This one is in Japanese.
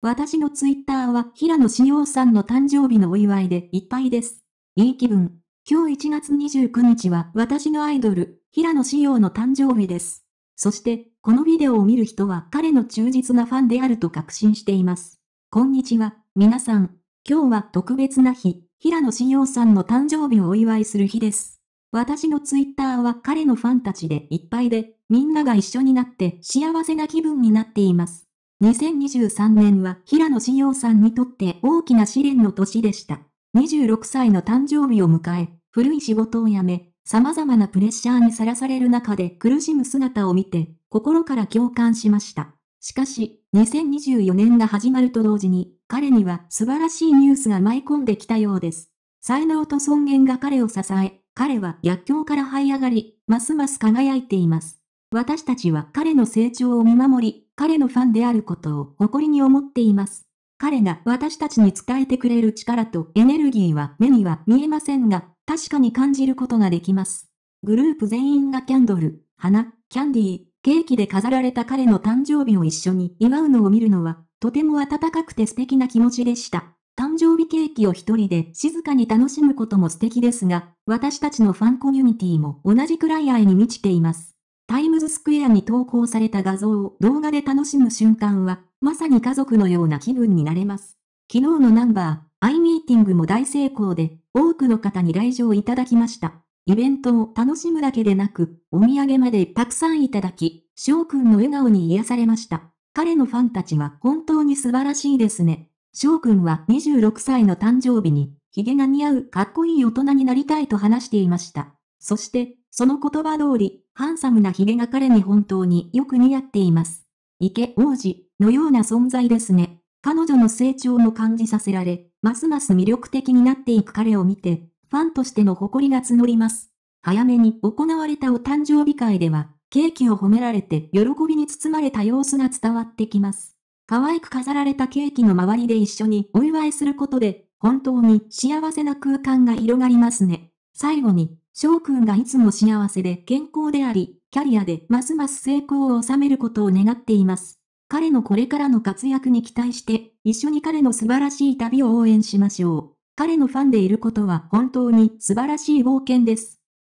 私のツイッターは平野志陽さんの誕生日のお祝いでいっぱいです。いい気分。今日1月29日は私のアイドル、平野志陽の誕生日です。そして、このビデオを見る人は彼の忠実なファンであると確信しています。こんにちは、皆さん。今日は特別な日、平野志陽さんの誕生日をお祝いする日です。私のツイッターは彼のファンたちでいっぱいで、みんなが一緒になって幸せな気分になっています。2023年は平野志陽さんにとって大きな試練の年でした。26歳の誕生日を迎え、古い仕事を辞め、様々なプレッシャーにさらされる中で苦しむ姿を見て、心から共感しました。しかし、2024年が始まると同時に、彼には素晴らしいニュースが舞い込んできたようです。才能と尊厳が彼を支え、彼は逆境から這い上がり、ますます輝いています。私たちは彼の成長を見守り、彼のファンであることを誇りに思っています。彼が私たちに伝えてくれる力とエネルギーは目には見えませんが、確かに感じることができます。グループ全員がキャンドル、花、キャンディー、ケーキで飾られた彼の誕生日を一緒に祝うのを見るのは、とても温かくて素敵な気持ちでした。誕生日ケーキを一人で静かに楽しむことも素敵ですが、私たちのファンコミュニティも同じくらい愛に満ちています。タイムズスクエアに投稿された画像を動画で楽しむ瞬間は、まさに家族のような気分になれます。昨日のナンバー、アイミーティングも大成功で、多くの方に来場いただきました。イベントを楽しむだけでなく、お土産までたくさんいただき、翔くんの笑顔に癒されました。彼のファンたちは本当に素晴らしいですね。翔くんは26歳の誕生日に、ヒゲが似合うかっこいい大人になりたいと話していました。そして、その言葉通り、ハンサムな髭が彼に本当によく似合っています。池王子のような存在ですね。彼女の成長も感じさせられ、ますます魅力的になっていく彼を見て、ファンとしての誇りが募ります。早めに行われたお誕生日会では、ケーキを褒められて喜びに包まれた様子が伝わってきます。可愛く飾られたケーキの周りで一緒にお祝いすることで、本当に幸せな空間が広がりますね。最後に、翔くんがいつも幸せで健康であり、キャリアでますます成功を収めることを願っています。彼のこれからの活躍に期待して、一緒に彼の素晴らしい旅を応援しましょう。彼のファンでいることは本当に素晴らしい冒険です。